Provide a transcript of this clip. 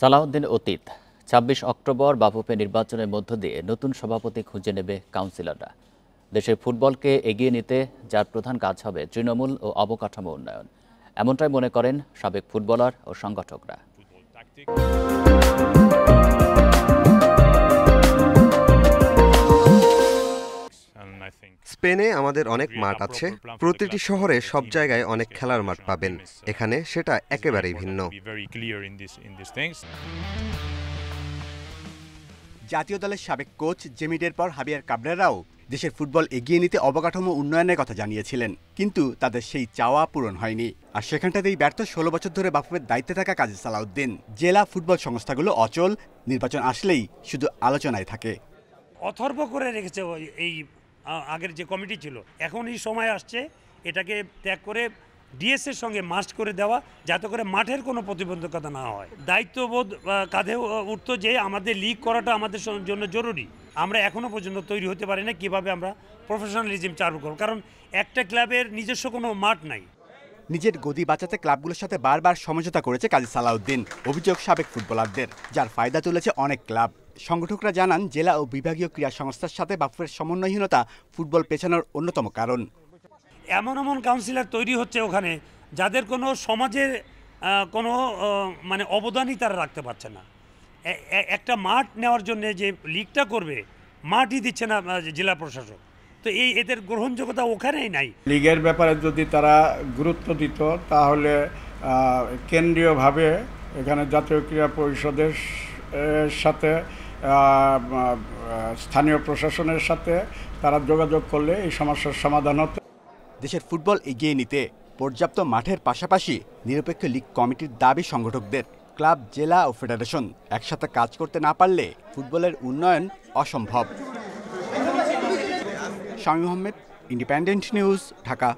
সালাউদ্দিন অতীত ২৬ অক্টোবর বাফুফে নির্বাচনের মধ্য দিয়ে নতুন সভাপতি খুঁজে নেবে কাউন্সিলররা দেশের ফুটবলকে এগিয়ে নিতে যার প্রধান কাজ হবে তৃণমূল ও অবকাঠামো উন্নয়ন এমনটাই মনে করেন সাবেক ফুটবলার ও সংগঠকরা স্পেনে আমাদের অনেক মাঠ আছে প্রতিটি শহরে সব জায়গায় অনেক খেলার মাঠ পাবেন uh, এখানে সেটা একেবারেই ভিন্ন জাতীয় দলের সাবেক কোচ জেমিডের পর হাবিয়ার কাবরেরাও দেশের ফুটবল এগিয়ে নিতে অবকাঠামো উন্নয়নের কথা জানিয়েছিলেন কিন্তু তাদের সেই চাওয়া পূরণ হয়নি আর সেখানটাতেই ব্যর্থ ষোলো বছর ধরে বাফুফের দায়িত্বে থাকা কাজে সালাউদ্দিন জেলা ফুটবল সংস্থাগুলো অচল নির্বাচন আসলেই শুধু আলোচনায় থাকে অথর্ব করে রেখেছে এই আগের যে কমিটি ছিল এখন এই সময় আসছে এটাকে ত্যাগ করে ডিএসের সঙ্গে মাস্ট করে দেওয়া যাতে করে মাঠের কোনো প্রতিবন্ধকতা না হয় দায়িত্ববোধ কাঁধে উঠত যে আমাদের লিগ করাটা আমাদের জন্য জরুরি আমরা এখনও পর্যন্ত তৈরি হতে পারি না কীভাবে আমরা প্রফেশনালিজম চালু করব কারণ একটা ক্লাবের নিজস্ব কোনো মাঠ নাই নিজের গদি বাঁচাতে ক্লাবগুলোর সাথে বারবার সমঝোতা করেছে কাজী সালাউদ্দিন অভিযোগ সাবেক ফুটবলারদের যার ফায়দা তুলেছে অনেক ক্লাব সংগঠকরা জানান জেলা ও বিভাগীয় ক্রীড়া সংস্থার সাথে বাফুফের সমন্বয়হীনতা ফুটবল পেছানোর অন্যতম কারণ এমন এমন কাউন্সিলর তৈরি হচ্ছে ওখানে যাদের কোনো সমাজের কোনো মানে অবদানই তারা রাখতে পারছে না একটা মাঠ নেওয়ার জন্য যে লিগটা করবে মাঠই দিচ্ছে না জেলা প্রশাসক তো এই এদের গ্রহণযোগ্যতা ওখানেই নাই লিগের ব্যাপারে যদি তারা গুরুত্ব দিত তাহলে কেন্দ্রীয়ভাবে এখানে জাতীয় ক্রীড়া পরিষদের সাথে স্থানীয় প্রশাসনের সাথে তারা যোগাযোগ করলে এই সমস্যার সমাধান হতো দেশের ফুটবল এগিয়ে নিতে পর্যাপ্ত মাঠের পাশাপাশি নিরপেক্ষ লীগ কমিটির দাবি সংগঠকদের ক্লাব জেলা ও ফেডারেশন একসাথে কাজ করতে না পারলে ফুটবলের উন্নয়ন অসম্ভব শামীম আহমেদ ইন্ডিপেন্ডেন্ট নিউজ ঢাকা